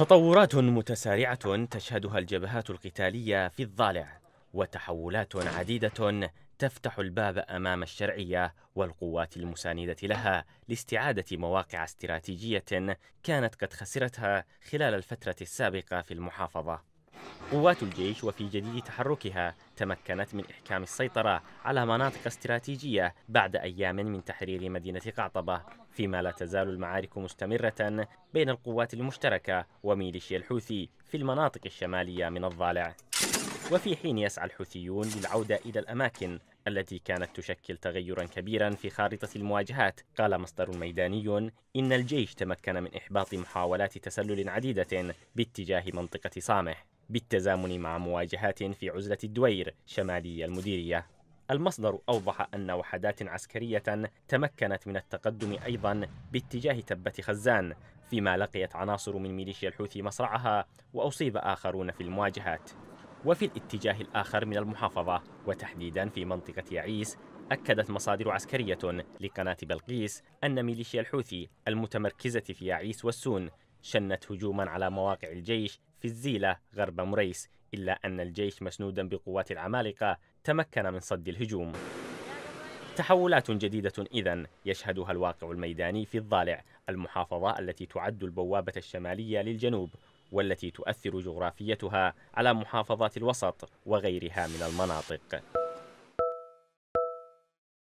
تطورات متسارعة تشهدها الجبهات القتالية في الضالع وتحولات عديدة تفتح الباب أمام الشرعية والقوات المساندة لها لاستعادة مواقع استراتيجية كانت قد خسرتها خلال الفترة السابقة في المحافظة قوات الجيش وفي جديد تحركها تمكنت من إحكام السيطرة على مناطق استراتيجية بعد أيام من تحرير مدينة قعطبة فيما لا تزال المعارك مستمرة بين القوات المشتركة وميليشيا الحوثي في المناطق الشمالية من الضالع وفي حين يسعى الحوثيون للعودة إلى الأماكن التي كانت تشكل تغيرا كبيرا في خارطة المواجهات قال مصدر ميداني إن الجيش تمكن من إحباط محاولات تسلل عديدة باتجاه منطقة صامح بالتزامن مع مواجهات في عزلة الدوير شمالي المديرية المصدر أوضح أن وحدات عسكرية تمكنت من التقدم أيضا باتجاه تبة خزان فيما لقيت عناصر من ميليشيا الحوثي مصرعها وأصيب آخرون في المواجهات وفي الاتجاه الآخر من المحافظة وتحديدا في منطقة يعيس أكدت مصادر عسكرية لقناة بلقيس أن ميليشيا الحوثي المتمركزة في يعيس والسون شنت هجوما على مواقع الجيش في الزيلة غرب مريس إلا أن الجيش مسنودا بقوات العمالقة تمكن من صد الهجوم تحولات جديدة إذا يشهدها الواقع الميداني في الضالع المحافظة التي تعد البوابة الشمالية للجنوب والتي تؤثر جغرافيتها على محافظات الوسط وغيرها من المناطق